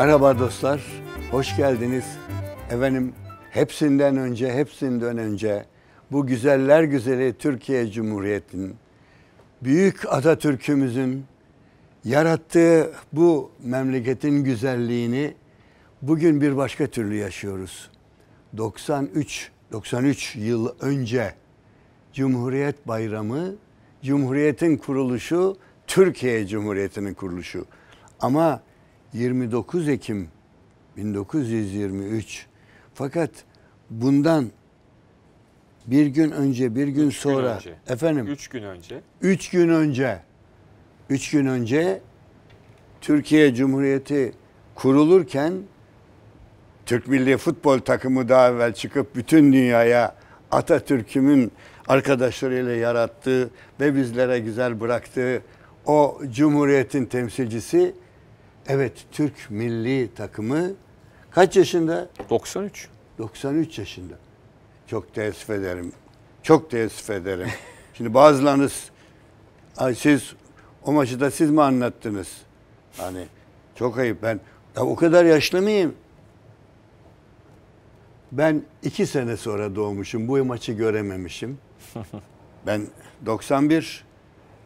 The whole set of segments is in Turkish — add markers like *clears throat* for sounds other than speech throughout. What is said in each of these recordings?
Merhaba dostlar, hoş geldiniz. Efendim hepsinden önce, hepsinden önce bu güzeller güzeli Türkiye Cumhuriyeti'nin, büyük Atatürk'ümüzün yarattığı bu memleketin güzelliğini bugün bir başka türlü yaşıyoruz. 93 93 yıl önce Cumhuriyet Bayramı, Cumhuriyet'in kuruluşu, Türkiye Cumhuriyeti'nin kuruluşu. Ama 29 Ekim 1923 fakat bundan bir gün önce bir gün üç sonra gün önce. efendim 3 gün önce 3 gün önce 3 gün önce Türkiye Cumhuriyeti kurulurken Türk Milli Futbol takımı daha evvel çıkıp bütün dünyaya Atatürk'ümün arkadaşlarıyla yarattığı ve bizlere güzel bıraktığı o cumhuriyetin temsilcisi Evet Türk milli takımı kaç yaşında? 93. 93 yaşında. Çok teessüf ederim. Çok teessüf ederim. *laughs* Şimdi bazılarınız ay siz o maçı da siz mi anlattınız? Hani çok ayıp ben ya o kadar yaşlı mıyım? Ben iki sene sonra doğmuşum. Bu maçı görememişim. *laughs* ben 91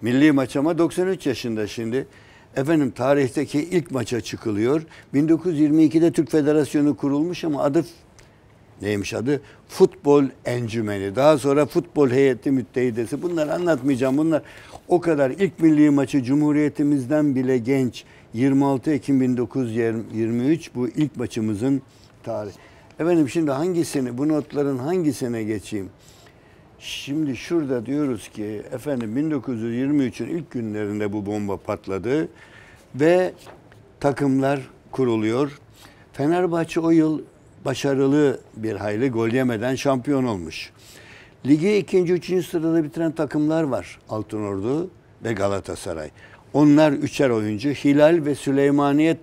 milli maçama 93 yaşında şimdi efendim tarihteki ilk maça çıkılıyor. 1922'de Türk Federasyonu kurulmuş ama adı neymiş adı? Futbol Encümeni. Daha sonra futbol heyeti müttehidesi. Bunları anlatmayacağım. Bunlar o kadar ilk milli maçı Cumhuriyetimizden bile genç 26 Ekim 1923 bu ilk maçımızın tarihi. Efendim şimdi hangisini bu notların hangisine geçeyim? Şimdi şurada diyoruz ki efendim 1923'ün ilk günlerinde bu bomba patladı ve takımlar kuruluyor. Fenerbahçe o yıl başarılı bir hayli gol yemeden şampiyon olmuş. Ligi ikinci, üçüncü sırada bitiren takımlar var. Altınordu ve Galatasaray. Onlar üçer oyuncu. Hilal ve Süleymaniyet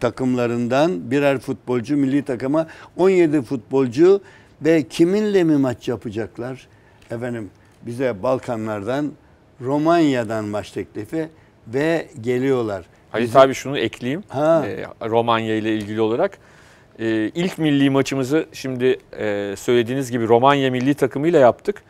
takımlarından birer futbolcu milli takıma 17 futbolcu ve kiminle mi maç yapacaklar? efendim bize Balkanlardan, Romanya'dan maç teklifi ve geliyorlar. Halit Bizi... abi şunu ekleyeyim. Ha. E, Romanya ile ilgili olarak. E, ilk milli maçımızı şimdi e, söylediğiniz gibi Romanya milli takımıyla yaptık.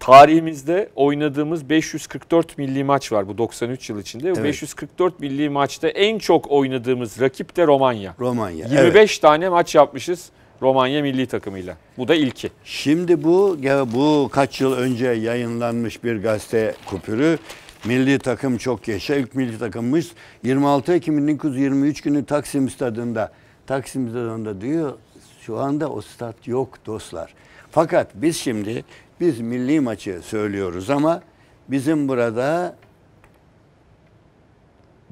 Tarihimizde oynadığımız 544 milli maç var bu 93 yıl içinde. Evet. 544 milli maçta en çok oynadığımız rakip de Romanya. Romanya. 25 evet. tane maç yapmışız. Romanya milli takımıyla. Bu da ilki. Şimdi bu ya bu kaç yıl önce yayınlanmış bir gazete kupürü. Milli takım çok yaşa. İlk milli takımmış. 26 Ekim 1923 günü Taksim Stadı'nda. Taksim Stadı'nda diyor şu anda o stat yok dostlar. Fakat biz şimdi biz milli maçı söylüyoruz ama bizim burada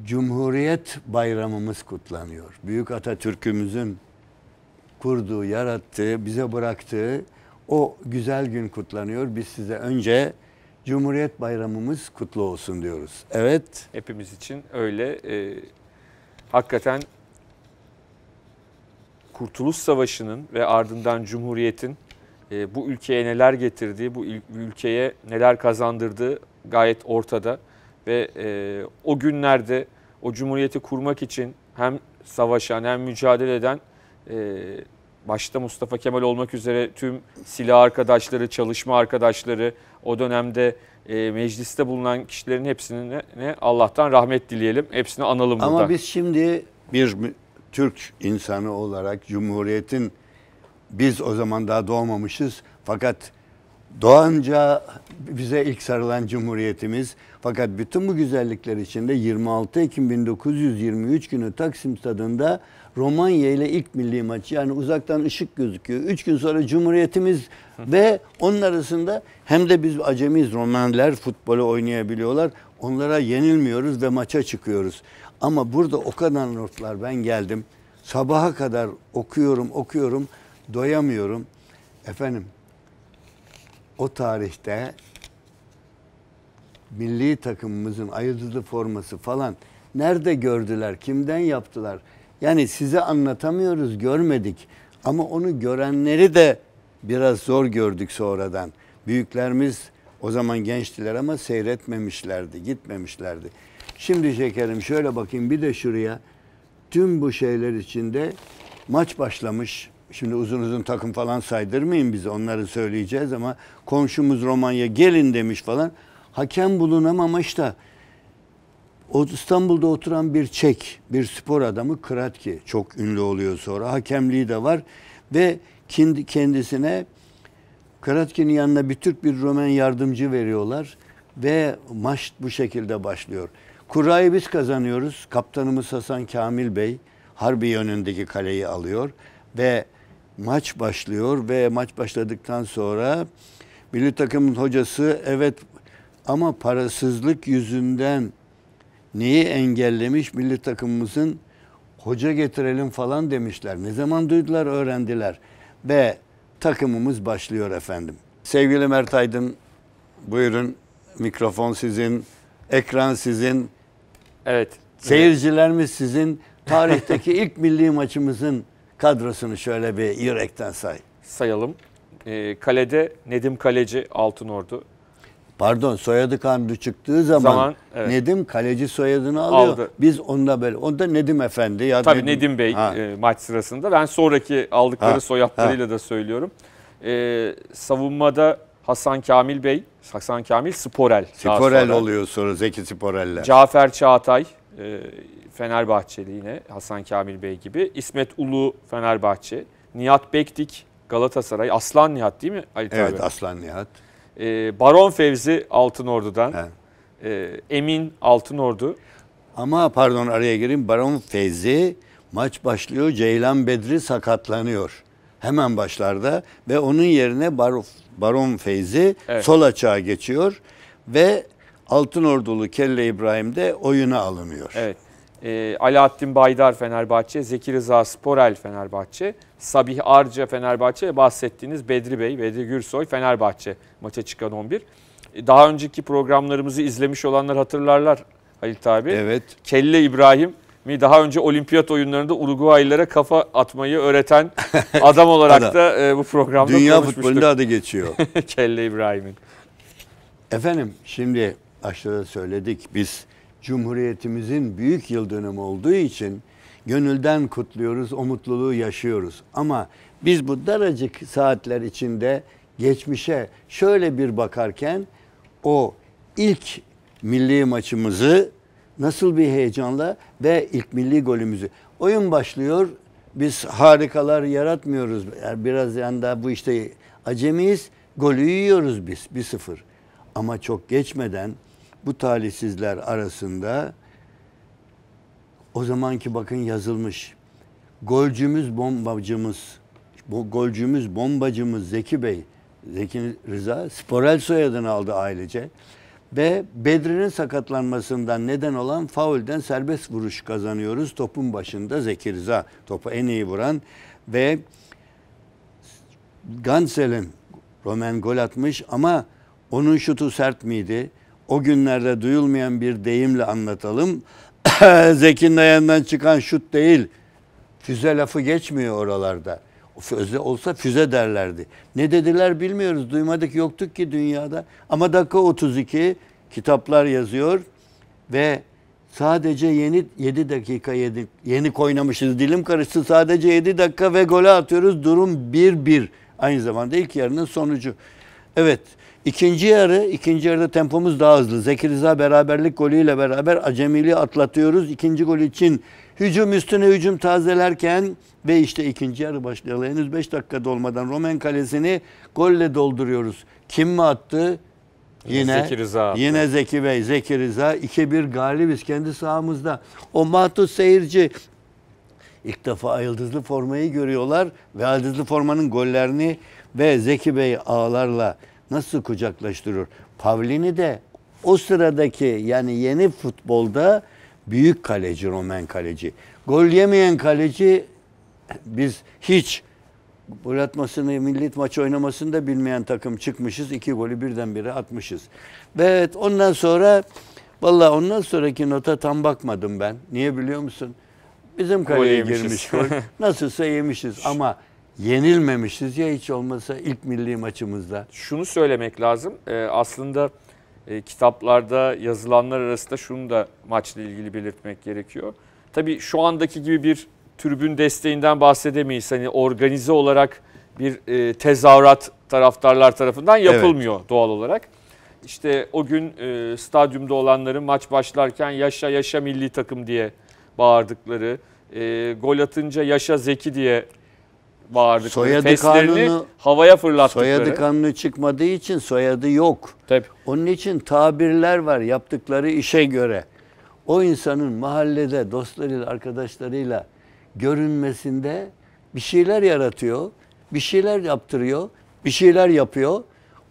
Cumhuriyet bayramımız kutlanıyor. Büyük Atatürk'ümüzün kurduğu, yarattığı, bize bıraktığı o güzel gün kutlanıyor. Biz size önce Cumhuriyet Bayramımız kutlu olsun diyoruz. Evet. Hepimiz için öyle. E, hakikaten Kurtuluş Savaşı'nın ve ardından Cumhuriyet'in e, bu ülkeye neler getirdiği, bu ülkeye neler kazandırdığı gayet ortada. Ve e, o günlerde o Cumhuriyeti kurmak için hem savaşan hem mücadele eden ee, başta Mustafa Kemal olmak üzere tüm silah arkadaşları, çalışma arkadaşları, o dönemde e, mecliste bulunan kişilerin hepsini ne, Allah'tan rahmet dileyelim. Hepsini analım burada. Ama biz şimdi bir Türk insanı olarak Cumhuriyet'in biz o zaman daha doğmamışız fakat Doğanca bize ilk sarılan cumhuriyetimiz fakat bütün bu güzellikler içinde 26 Ekim 1923 günü Taksim Stadı'nda Romanya ile ilk milli maç yani uzaktan ışık gözüküyor. Üç gün sonra Cumhuriyetimiz ve onun arasında hem de biz acemiz Romanlar futbolu oynayabiliyorlar. Onlara yenilmiyoruz ve maça çıkıyoruz. Ama burada o kadar notlar ben geldim. Sabaha kadar okuyorum okuyorum doyamıyorum. Efendim o tarihte milli takımımızın ayıldızlı forması falan nerede gördüler, kimden yaptılar? Yani size anlatamıyoruz, görmedik. Ama onu görenleri de biraz zor gördük sonradan. Büyüklerimiz o zaman gençtiler ama seyretmemişlerdi, gitmemişlerdi. Şimdi şekerim şöyle bakayım bir de şuraya. Tüm bu şeyler içinde maç başlamış. Şimdi uzun uzun takım falan saydırmayın bize onları söyleyeceğiz ama komşumuz Romanya gelin demiş falan. Hakem bulunamamış da o İstanbul'da oturan bir Çek, bir spor adamı Kratki çok ünlü oluyor sonra. Hakemliği de var ve kendisine Kratki'nin yanına bir Türk bir Romen yardımcı veriyorlar ve maç bu şekilde başlıyor. Kurayı biz kazanıyoruz. Kaptanımız Hasan Kamil Bey harbi yönündeki kaleyi alıyor ve maç başlıyor ve maç başladıktan sonra milli takımın hocası evet ama parasızlık yüzünden neyi engellemiş milli takımımızın hoca getirelim falan demişler. Ne zaman duydular öğrendiler ve takımımız başlıyor efendim. Sevgili Mert Aydın buyurun mikrofon sizin, ekran sizin. Evet. Seyircilerimiz sizin. Tarihteki *laughs* ilk milli maçımızın kadrosunu şöyle bir yürekten say. Sayalım. E, kalede Nedim Kaleci Altınordu. Pardon soyadı kanunu çıktığı zaman, zaman evet. Nedim kaleci soyadını alıyor. Aldı. Biz onda böyle. Onda Nedim Efendi ya Tabii Nedim, Nedim Bey e, maç sırasında. Ben sonraki aldıkları ha. soyadlarıyla ha. da söylüyorum. E, savunmada Hasan Kamil Bey, Hasan Kamil Sporel. Sporel oluyor sonra Zeki Sporeller. Cafer Çağatay, ee, Fenerbahçeli yine Hasan Kamil Bey gibi. İsmet Ulu Fenerbahçe. Nihat Bektik Galatasaray. Aslan Nihat değil mi Ali Evet abi? Aslan Nihat. Ee, Baron Fevzi Altınordu'dan. He. E, Emin Altınordu. Ama pardon araya gireyim. Baron Fevzi maç başlıyor. Ceylan Bedri sakatlanıyor. Hemen başlarda ve onun yerine Baron Fevzi evet. sol açığa geçiyor ve Altınordu'lu Kelle İbrahim de oyuna alınıyor. Evet. E, Alaaddin Baydar Fenerbahçe, Zeki Rıza Sporel Fenerbahçe, Sabih Arca Fenerbahçe ve bahsettiğiniz Bedri Bey, Bedri Gürsoy Fenerbahçe maça çıkan 11. Ee, daha önceki programlarımızı izlemiş olanlar hatırlarlar Halit abi. Evet. Kelle İbrahim mi daha önce olimpiyat oyunlarında Uruguaylılara kafa atmayı öğreten *laughs* adam olarak da e, bu programda Dünya futbolunda adı geçiyor. *laughs* Kelle İbrahim'in. Efendim şimdi başta söyledik biz Cumhuriyetimizin büyük yıl dönümü olduğu için gönülden kutluyoruz, o mutluluğu yaşıyoruz. Ama biz bu daracık saatler içinde geçmişe şöyle bir bakarken o ilk milli maçımızı nasıl bir heyecanla ve ilk milli golümüzü. Oyun başlıyor. Biz harikalar yaratmıyoruz. Yani biraz yani daha bu işte acemiyiz. Golü yiyoruz biz 1-0. Ama çok geçmeden bu talihsizler arasında o zamanki bakın yazılmış. Golcümüz bombacımız, bu golcümüz bombacımız Zeki Bey, Zeki Rıza Sporel soyadını aldı ailece. Ve Bedri'nin sakatlanmasından neden olan faulden serbest vuruş kazanıyoruz. Topun başında Zeki Rıza topu en iyi vuran ve Gansel'in Roman gol atmış ama onun şutu sert miydi? o günlerde duyulmayan bir deyimle anlatalım. *coughs* Zeki'nin ayağından çıkan şut değil. Füze lafı geçmiyor oralarda. Füze olsa füze derlerdi. Ne dediler bilmiyoruz. Duymadık yoktuk ki dünyada. Ama dakika 32 kitaplar yazıyor ve sadece yeni 7 dakika yedi, yeni koynamışız dilim karıştı. Sadece 7 dakika ve gole atıyoruz. Durum 1-1. Aynı zamanda ilk yarının sonucu. Evet İkinci yarı, ikinci yarıda tempomuz daha hızlı. Zeki Rıza beraberlik golüyle beraber acemiliği atlatıyoruz. İkinci gol için hücum üstüne hücum tazelerken ve işte ikinci yarı başlayalı. Henüz 5 dakika dolmadan Romen kalesini golle dolduruyoruz. Kim mi attı? Yine Zeki Rıza. Attı. Yine Zeki Bey, Zeki Rıza 2-1 galibiz kendi sahamızda. O mahtut seyirci ilk defa yıldızlı formayı görüyorlar ve yıldızlı formanın gollerini ve Zeki Bey ağlarla nasıl kucaklaştırır? Pavlini de o sıradaki yani yeni futbolda büyük kaleci Roman kaleci. Gol yemeyen kaleci biz hiç gol atmasını, milli maç oynamasını da bilmeyen takım çıkmışız. iki golü birdenbire atmışız. Evet ondan sonra valla ondan sonraki nota tam bakmadım ben. Niye biliyor musun? Bizim kaleye girmiş gol. *laughs* Nasılsa yemişiz ama yenilmemişiz ya hiç olmasa ilk milli maçımızda. Şunu söylemek lazım. Ee, aslında e, kitaplarda yazılanlar arasında şunu da maçla ilgili belirtmek gerekiyor. Tabii şu andaki gibi bir tribün desteğinden bahsedemeyiz. Hani organize olarak bir e, tezahürat taraftarlar tarafından yapılmıyor evet. doğal olarak. İşte o gün e, stadyumda olanların maç başlarken yaşa yaşa milli takım diye bağırdıkları, e, gol atınca yaşa Zeki diye bağırdıkları soyadı testlerini kanunu, havaya fırlattıkları. Soyadı kanunu çıkmadığı için soyadı yok. Tabii. Onun için tabirler var yaptıkları işe göre. O insanın mahallede dostlarıyla, arkadaşlarıyla görünmesinde bir şeyler yaratıyor, bir şeyler yaptırıyor, bir şeyler yapıyor.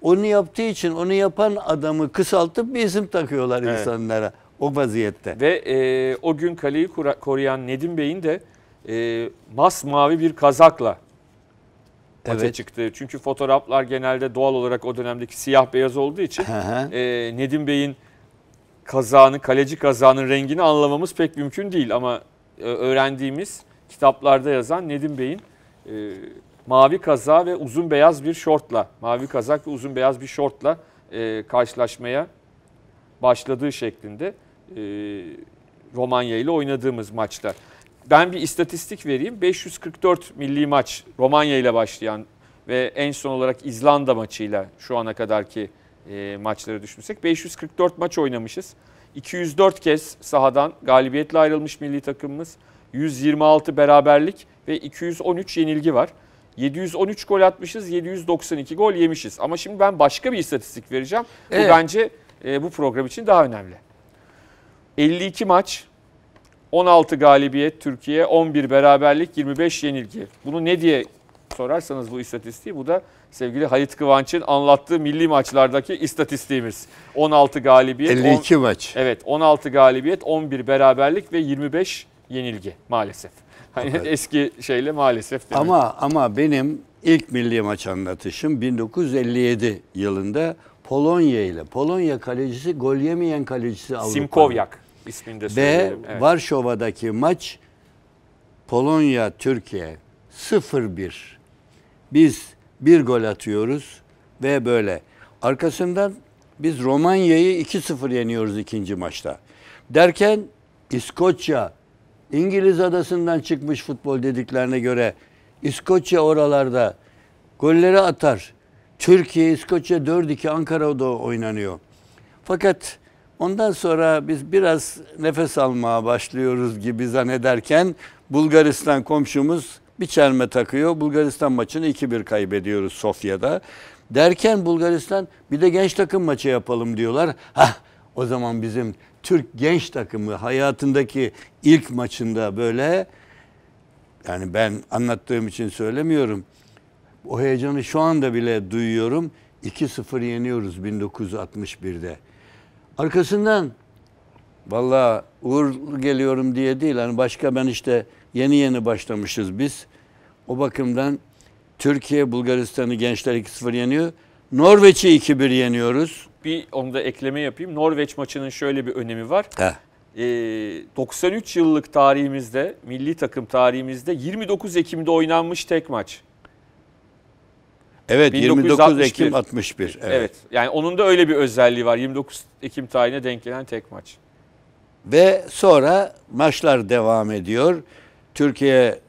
Onu yaptığı için onu yapan adamı kısaltıp bir isim takıyorlar evet. insanlara o vaziyette. Ve e, o gün kaleyi koruyan Nedim Bey'in de e, masmavi bir kazakla paça evet. çıktı. Çünkü fotoğraflar genelde doğal olarak o dönemdeki siyah beyaz olduğu için e, Nedim Bey'in kazanı, kaleci kazanın rengini anlamamız pek mümkün değil. Ama e, öğrendiğimiz kitaplarda yazan Nedim Bey'in e, mavi kaza ve uzun beyaz bir şortla, mavi kazak ve uzun beyaz bir şortla e, karşılaşmaya başladığı şeklinde e, Romanya ile oynadığımız maçlar. Ben bir istatistik vereyim. 544 milli maç Romanya ile başlayan ve en son olarak İzlanda maçıyla şu ana kadarki e, maçları düşünsek 544 maç oynamışız. 204 kez sahadan galibiyetle ayrılmış milli takımımız. 126 beraberlik ve 213 yenilgi var. 713 gol atmışız, 792 gol yemişiz. Ama şimdi ben başka bir istatistik vereceğim. Evet. Bu bence e, bu program için daha önemli. 52 maç, 16 galibiyet Türkiye, 11 beraberlik, 25 yenilgi. Bunu ne diye sorarsanız bu istatistiği bu da sevgili Halit Kıvanç'ın anlattığı milli maçlardaki istatistiğimiz. 16 galibiyet. 52 on, maç. Evet 16 galibiyet, 11 beraberlik ve 25 yenilgi maalesef. Hani evet. eski şeyle maalesef. Demek. Ama ama benim ilk milli maç anlatışım 1957 yılında Polonya ile. Polonya kalecisi gol yemeyen kalecisi Avrupa. Simkovyak. İsmini de Ve evet. Varşova'daki maç Polonya Türkiye 0-1. Biz bir gol atıyoruz ve böyle. Arkasından biz Romanya'yı 2-0 yeniyoruz ikinci maçta. Derken İskoçya İngiliz adasından çıkmış futbol dediklerine göre İskoçya oralarda golleri atar. Türkiye İskoçya 4-2 Ankara'da oynanıyor. Fakat Ondan sonra biz biraz nefes almaya başlıyoruz gibi zannederken Bulgaristan komşumuz bir çelme takıyor. Bulgaristan maçını 2-1 kaybediyoruz Sofya'da. Derken Bulgaristan bir de genç takım maçı yapalım diyorlar. Hah o zaman bizim Türk genç takımı hayatındaki ilk maçında böyle yani ben anlattığım için söylemiyorum. O heyecanı şu anda bile duyuyorum. 2-0 yeniyoruz 1961'de. Arkasından valla uğur geliyorum diye değil. Hani başka ben işte yeni yeni başlamışız biz. O bakımdan Türkiye Bulgaristan'ı gençler 2-0 yeniyor. Norveç'i 2-1 yeniyoruz. Bir onu da ekleme yapayım. Norveç maçının şöyle bir önemi var. Heh. 93 ee, yıllık tarihimizde, milli takım tarihimizde 29 Ekim'de oynanmış tek maç. Evet 29 Ekim 61. Evet. evet. Yani onun da öyle bir özelliği var. 29 Ekim tarihine denk gelen tek maç. Ve sonra maçlar devam ediyor. Türkiye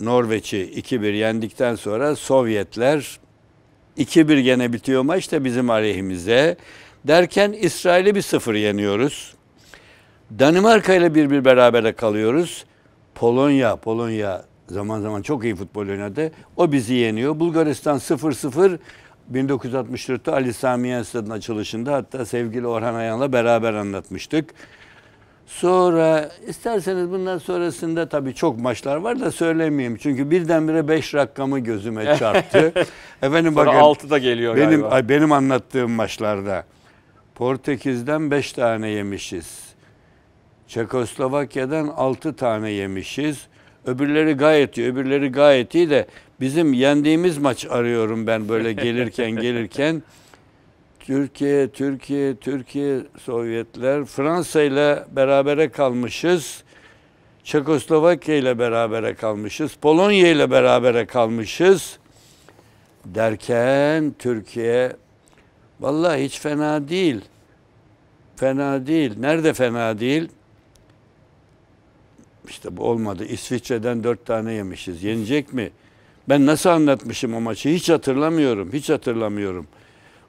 Norveç'i 2-1 yendikten sonra Sovyetler 2-1 gene bitiyor maç da bizim aleyhimize. Derken İsrail'i bir sıfır yeniyoruz. Danimarka ile bir bir berabere kalıyoruz. Polonya, Polonya zaman zaman çok iyi futbol oynadı. O bizi yeniyor. Bulgaristan 0-0 1964'te Ali Sami Yen Stad'ın açılışında hatta sevgili Orhan Ayan'la beraber anlatmıştık. Sonra isterseniz bundan sonrasında tabii çok maçlar var da söylemeyeyim. Çünkü birdenbire 5 rakamı gözüme *laughs* çarptı. Efendim Sonra bakın. 6 da geliyor benim, galiba. Ay, benim anlattığım maçlarda Portekiz'den 5 tane yemişiz. Çekoslovakya'dan 6 tane yemişiz. Öbürleri gayet iyi, öbürleri gayet iyi de bizim yendiğimiz maç arıyorum ben böyle gelirken *laughs* gelirken. Türkiye, Türkiye, Türkiye, Sovyetler, Fransa ile berabere kalmışız. Çekoslovakya ile berabere kalmışız. Polonya ile berabere kalmışız. Derken Türkiye vallahi hiç fena değil. Fena değil. Nerede fena değil? yapmıştı. Bu olmadı. İsviçre'den dört tane yemişiz. Yenecek mi? Ben nasıl anlatmışım o maçı? Hiç hatırlamıyorum. Hiç hatırlamıyorum.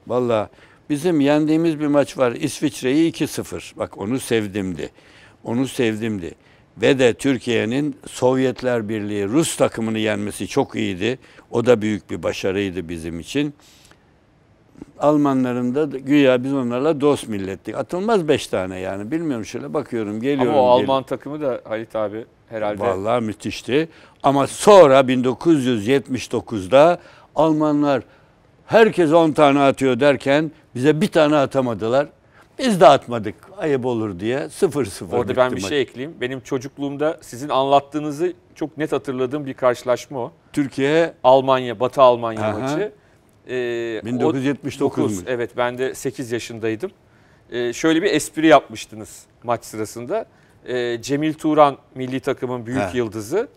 Valla bizim yendiğimiz bir maç var. İsviçre'yi 2-0. Bak onu sevdimdi. Onu sevdimdi. Ve de Türkiye'nin Sovyetler Birliği Rus takımını yenmesi çok iyiydi. O da büyük bir başarıydı bizim için. Almanların da güya biz onlarla dost millettik. Atılmaz beş tane yani. Bilmiyorum şöyle bakıyorum geliyorum. Ama o Alman geliyorum. takımı da Halit abi herhalde. Vallahi müthişti. Ama sonra 1979'da Almanlar herkes 10 tane atıyor derken bize bir tane atamadılar. Biz de atmadık ayıp olur diye sıfır sıfır. Orada ben bir şey ekleyeyim. Benim çocukluğumda sizin anlattığınızı çok net hatırladığım bir karşılaşma o. Türkiye. Almanya, Batı Almanya Aha. maçı. E, 1979 mu? Evet ben de 8 yaşındaydım. E, şöyle bir espri yapmıştınız maç sırasında. E, Cemil Turan milli takımın büyük He. yıldızı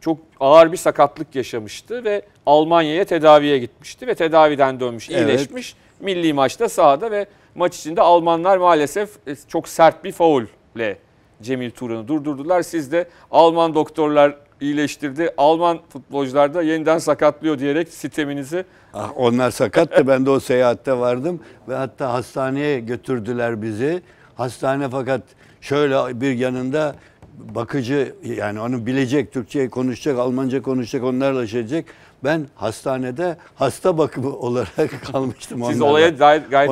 çok ağır bir sakatlık yaşamıştı ve Almanya'ya tedaviye gitmişti ve tedaviden dönmüş, iyileşmiş. Evet. Milli maçta sahada ve maç içinde Almanlar maalesef e, çok sert bir faulle Cemil Turan'ı durdurdular. Siz de Alman doktorlar iyileştirdi. Alman futbolcular da yeniden sakatlıyor diyerek sisteminizi. Ah, onlar sakattı. ben de o seyahatte vardım ve hatta hastaneye götürdüler bizi. Hastane fakat şöyle bir yanında bakıcı yani onu bilecek, Türkçe konuşacak, Almanca konuşacak, onlarla şey edecek. Ben hastanede hasta bakımı *laughs* olarak kalmıştım Siz onlarla. olaya gayet, gayet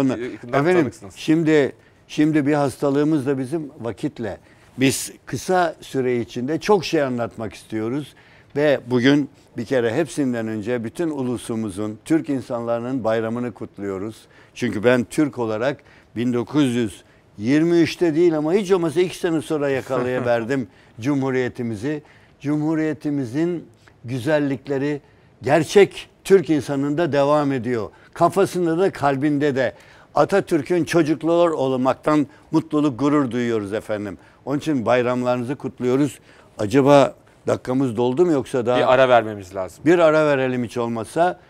Efendim, şimdi şimdi bir hastalığımız da bizim vakitle. Biz kısa süre içinde çok şey anlatmak istiyoruz ve bugün bir kere hepsinden önce bütün ulusumuzun, Türk insanlarının bayramını kutluyoruz. Çünkü ben Türk olarak 1923'te değil ama hiç olmazsa iki sene sonra yakalayaverdim *laughs* Cumhuriyetimizi. Cumhuriyetimizin güzellikleri gerçek Türk insanında devam ediyor. Kafasında da kalbinde de. Atatürk'ün çocukluğu olmaktan mutluluk, gurur duyuyoruz efendim. Onun için bayramlarınızı kutluyoruz. Acaba dakikamız doldu mu yoksa daha... Bir ara vermemiz lazım. Bir ara verelim hiç olmazsa.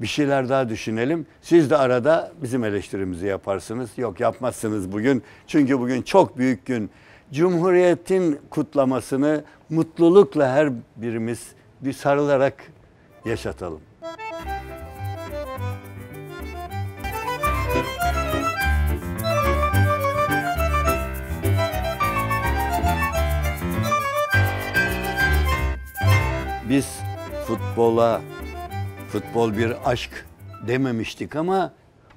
Bir şeyler daha düşünelim. Siz de arada bizim eleştirimizi yaparsınız. Yok yapmazsınız bugün. Çünkü bugün çok büyük gün. Cumhuriyetin kutlamasını mutlulukla her birimiz bir sarılarak yaşatalım. biz futbola, futbol bir aşk dememiştik ama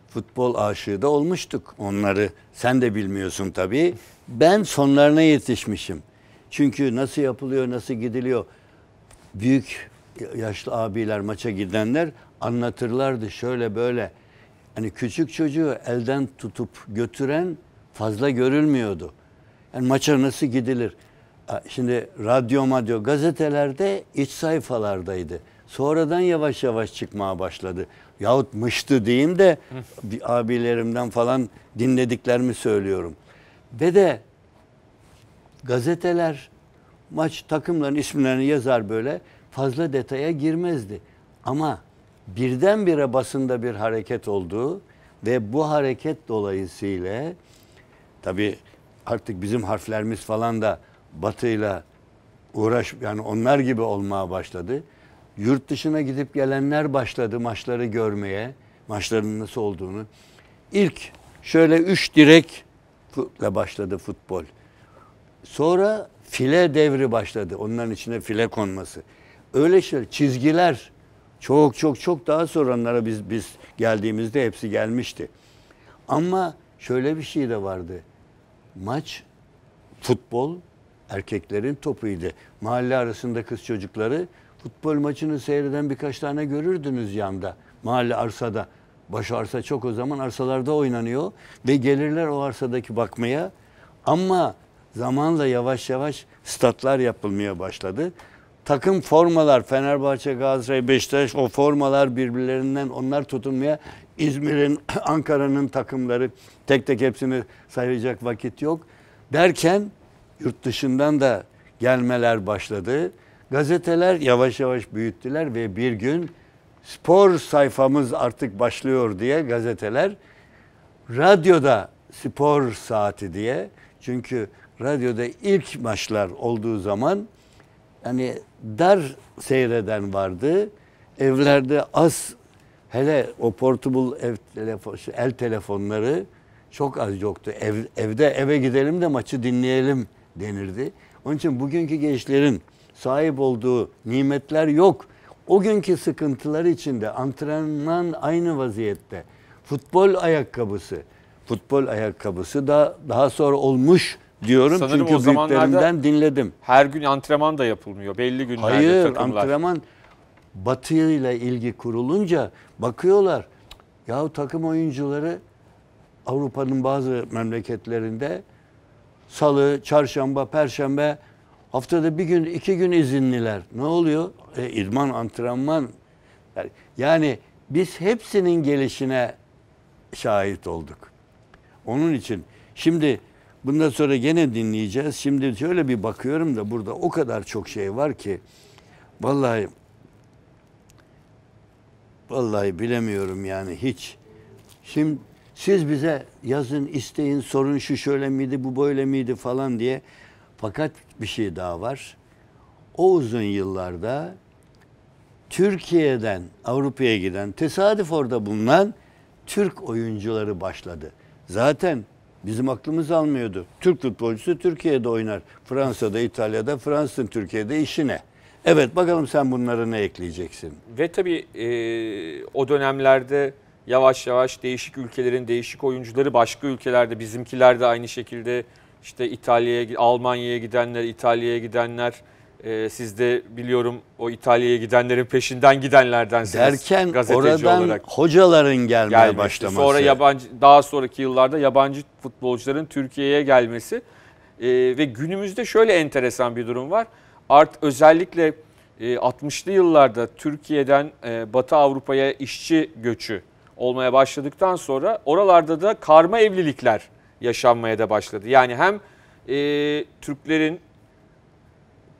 futbol aşığı da olmuştuk. Onları sen de bilmiyorsun tabii. Ben sonlarına yetişmişim. Çünkü nasıl yapılıyor, nasıl gidiliyor. Büyük yaşlı abiler, maça gidenler anlatırlardı şöyle böyle. Hani küçük çocuğu elden tutup götüren fazla görülmüyordu. Yani maça nasıl gidilir? Şimdi radyo madyo gazetelerde iç sayfalardaydı. Sonradan yavaş yavaş çıkmaya başladı. Yahut mıştı diyeyim de bir abilerimden falan dinlediklerimi söylüyorum. Ve de gazeteler maç takımların isimlerini yazar böyle fazla detaya girmezdi. Ama birdenbire basında bir hareket olduğu ve bu hareket dolayısıyla tabii artık bizim harflerimiz falan da batıyla uğraş yani onlar gibi olmaya başladı. Yurt dışına gidip gelenler başladı maçları görmeye, maçların nasıl olduğunu. İlk şöyle üç direkle başladı futbol. Sonra file devri başladı. Onların içine file konması. Öyle şeyler, çizgiler çok çok çok daha sonralara biz biz geldiğimizde hepsi gelmişti. Ama şöyle bir şey de vardı. Maç futbol erkeklerin topuydu. Mahalle arasında kız çocukları futbol maçını seyreden birkaç tane görürdünüz yanda. Mahalle arsada. Baş arsa çok o zaman arsalarda oynanıyor ve gelirler o arsadaki bakmaya. Ama zamanla yavaş yavaş statlar yapılmaya başladı. Takım formalar Fenerbahçe, Galatasaray, Beşiktaş o formalar birbirlerinden onlar tutunmaya İzmir'in, *clears throat* Ankara'nın takımları tek tek hepsini sayacak vakit yok. Derken yurt dışından da gelmeler başladı. Gazeteler yavaş yavaş büyüttüler ve bir gün spor sayfamız artık başlıyor diye gazeteler radyoda spor saati diye çünkü radyoda ilk maçlar olduğu zaman yani dar seyreden vardı. Evlerde az hele o portable ev telefon, el telefonları çok az yoktu. Ev, evde eve gidelim de maçı dinleyelim denirdi. Onun için bugünkü gençlerin sahip olduğu nimetler yok. O günkü sıkıntılar içinde antrenman aynı vaziyette. Futbol ayakkabısı, futbol ayakkabısı da daha sonra olmuş diyorum Sanırım çünkü o büyüklerimden dinledim. Her gün antrenman da yapılmıyor belli günlerde Hayır, takımlar. antrenman batıyla ilgi kurulunca bakıyorlar. Yahu takım oyuncuları Avrupa'nın bazı memleketlerinde salı, çarşamba, perşembe haftada bir gün, iki gün izinliler. Ne oluyor? E, idman, antrenman. Yani biz hepsinin gelişine şahit olduk. Onun için şimdi bundan sonra gene dinleyeceğiz. Şimdi şöyle bir bakıyorum da burada o kadar çok şey var ki vallahi vallahi bilemiyorum yani hiç. Şimdi siz bize yazın, isteyin, sorun şu şöyle miydi, bu böyle miydi falan diye. Fakat bir şey daha var. O uzun yıllarda Türkiye'den Avrupa'ya giden, tesadüf orada bulunan Türk oyuncuları başladı. Zaten bizim aklımız almıyordu. Türk futbolcusu Türkiye'de oynar. Fransa'da, İtalya'da, Fransa'nın Türkiye'de işine. Evet bakalım sen bunları ne ekleyeceksin? Ve tabii e, o dönemlerde yavaş yavaş değişik ülkelerin değişik oyuncuları başka ülkelerde bizimkiler de aynı şekilde işte İtalya'ya, Almanya'ya gidenler, İtalya'ya gidenler e, siz de biliyorum o İtalya'ya gidenlerin peşinden gidenlerdensiniz. Derken oradan olarak. hocaların gelmeye gelmişti. başlaması. Sonra yabancı daha sonraki yıllarda yabancı futbolcuların Türkiye'ye gelmesi e, ve günümüzde şöyle enteresan bir durum var. Art özellikle e, 60'lı yıllarda Türkiye'den e, Batı Avrupa'ya işçi göçü olmaya başladıktan sonra oralarda da karma evlilikler yaşanmaya da başladı. Yani hem e, Türklerin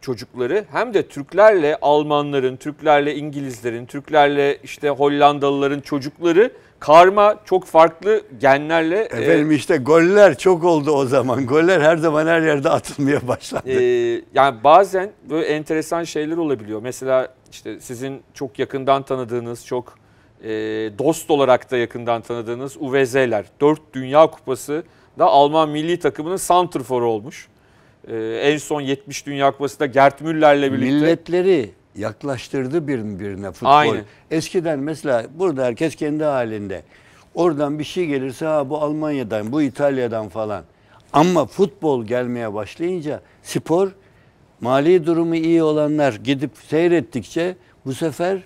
çocukları hem de Türklerle Almanların, Türklerle İngilizlerin, Türklerle işte Hollandalıların çocukları karma çok farklı genlerle. E, Efendim e, işte goller çok oldu o zaman. Goller her zaman her yerde atılmaya başladı. E, yani bazen böyle enteresan şeyler olabiliyor. Mesela işte sizin çok yakından tanıdığınız, çok e, dost olarak da yakından tanıdığınız Uwe Zeller. 4 Dünya Kupası da Alman milli takımının santrforu olmuş. E, en son 70 Dünya Kupası'nda Gert Müller'le birlikte. Milletleri yaklaştırdı birbirine futbol. Aynı. Eskiden mesela burada herkes kendi halinde. Oradan bir şey gelirse ha bu Almanya'dan, bu İtalya'dan falan. Ama futbol gelmeye başlayınca spor mali durumu iyi olanlar gidip seyrettikçe bu sefer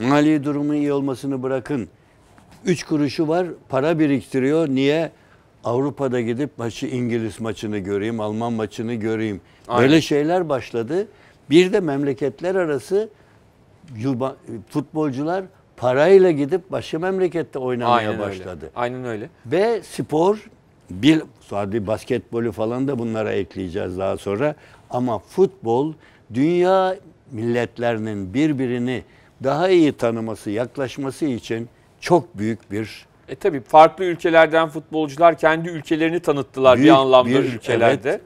Mali durumun iyi olmasını bırakın. Üç kuruşu var, para biriktiriyor. Niye? Avrupa'da gidip maçı İngiliz maçını göreyim, Alman maçını göreyim. Aynen. Böyle şeyler başladı. Bir de memleketler arası futbolcular parayla gidip başka memlekette oynamaya Aynen başladı. Öyle. Aynen öyle. Ve spor bir sadece basketbolu falan da bunlara ekleyeceğiz daha sonra ama futbol dünya milletlerinin birbirini daha iyi tanıması, yaklaşması için çok büyük bir e tabii farklı ülkelerden futbolcular kendi ülkelerini tanıttılar büyük bir anlamda bir, ülkelerde.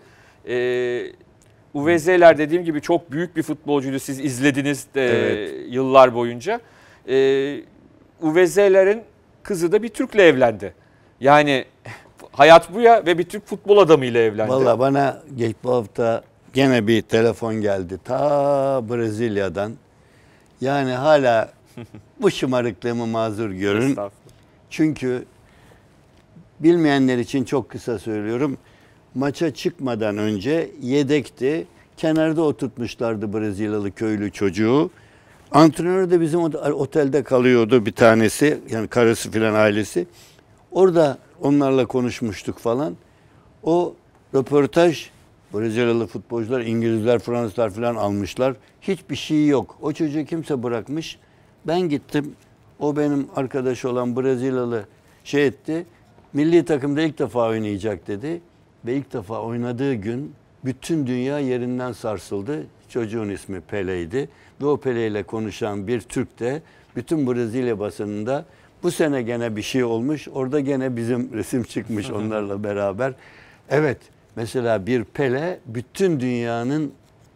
Evet. Ee, Uvezeler dediğim gibi çok büyük bir futbolcuydu. Siz izlediniz de evet. yıllar boyunca. Ee, Uvezeler'in kızı da bir Türk'le evlendi. Yani *laughs* hayat bu ya ve bir Türk futbol adamıyla evlendi. Valla bana geç bu hafta gene bir telefon geldi. Ta Brezilya'dan yani hala *laughs* bu şımarıklığımı mazur görün. Çünkü bilmeyenler için çok kısa söylüyorum. Maça çıkmadan önce yedekti. Kenarda oturtmuşlardı Brezilyalı köylü çocuğu. Antrenör de bizim otelde kalıyordu bir tanesi. Yani karısı filan ailesi. Orada onlarla konuşmuştuk falan. O röportaj Brezilyalı futbolcular, İngilizler, Fransızlar falan almışlar. Hiçbir şey yok. O çocuğu kimse bırakmış. Ben gittim. O benim arkadaş olan Brezilyalı şey etti. Milli takımda ilk defa oynayacak dedi. Ve ilk defa oynadığı gün bütün dünya yerinden sarsıldı. Çocuğun ismi Pele'ydi. Ve o Pele ile konuşan bir Türk de bütün Brezilya basınında bu sene gene bir şey olmuş. Orada gene bizim resim çıkmış *laughs* onlarla beraber. Evet Mesela bir Pele bütün dünyanın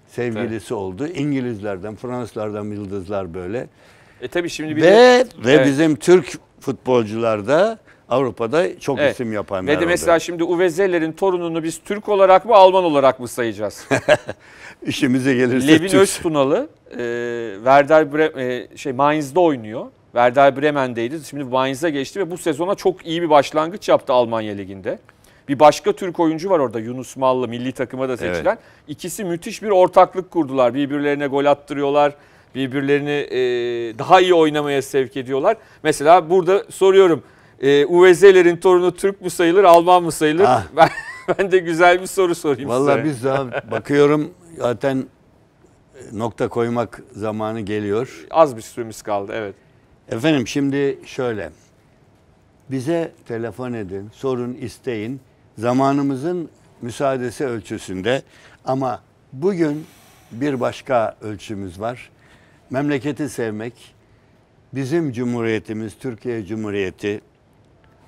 sevgilisi evet. oldu. İngilizlerden, Fransızlardan yıldızlar böyle. E tabii şimdi bir ve de, ve evet. bizim Türk futbolcular da Avrupa'da çok evet. isim yapanlar Ve de mesela oldu. şimdi Uwe Zeller'in torununu biz Türk olarak mı Alman olarak mı sayacağız? *laughs* İşimize gelirse Levin Türk. Öztunalı e, Werder Bre e, şey Mainz'da oynuyor. Werder Bremen'deydi. Şimdi Mainz'a geçti ve bu sezona çok iyi bir başlangıç yaptı Almanya Ligi'nde. Bir başka Türk oyuncu var orada Yunus Mallı milli takıma da seçilen. Evet. İkisi müthiş bir ortaklık kurdular. Birbirlerine gol attırıyorlar. Birbirlerini e, daha iyi oynamaya sevk ediyorlar. Mesela burada soruyorum. E, Uwezeler'in torunu Türk mü sayılır, Alman mı sayılır? Ah. Ben, *laughs* ben de güzel bir soru sorayım Vallahi size. Valla biz daha *laughs* bakıyorum zaten e, nokta koymak zamanı geliyor. Az bir süremiz kaldı evet. Efendim şimdi şöyle. Bize telefon edin, sorun, isteyin zamanımızın müsaadesi ölçüsünde ama bugün bir başka ölçümüz var. Memleketi sevmek, bizim cumhuriyetimiz, Türkiye Cumhuriyeti,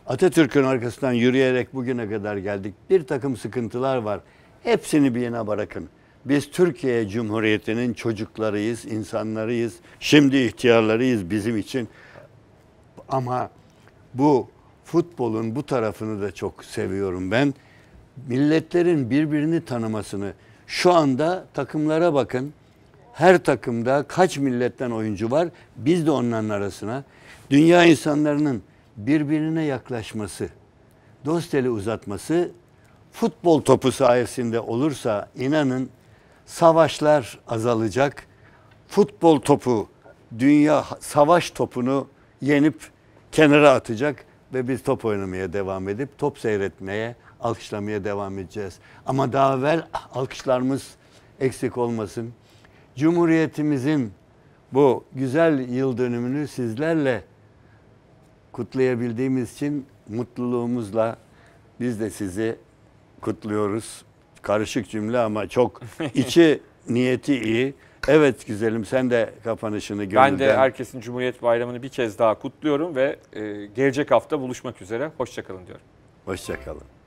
Atatürk'ün arkasından yürüyerek bugüne kadar geldik. Bir takım sıkıntılar var. Hepsini bir yana bırakın. Biz Türkiye Cumhuriyeti'nin çocuklarıyız, insanlarıyız. Şimdi ihtiyarlarıyız bizim için. Ama bu futbolun bu tarafını da çok seviyorum ben. Milletlerin birbirini tanımasını. Şu anda takımlara bakın. Her takımda kaç milletten oyuncu var? Biz de onların arasına. Dünya insanlarının birbirine yaklaşması, dost eli uzatması futbol topu sayesinde olursa inanın savaşlar azalacak. Futbol topu dünya savaş topunu yenip kenara atacak ve biz top oynamaya devam edip top seyretmeye, alkışlamaya devam edeceğiz. Ama daha evvel alkışlarımız eksik olmasın. Cumhuriyetimizin bu güzel yıl dönümünü sizlerle kutlayabildiğimiz için mutluluğumuzla biz de sizi kutluyoruz. Karışık cümle ama çok *laughs* içi niyeti iyi. Evet güzelim sen de kapanışını gönülden. Ben de herkesin Cumhuriyet Bayramı'nı bir kez daha kutluyorum ve e, gelecek hafta buluşmak üzere. Hoşçakalın diyorum. Hoşçakalın.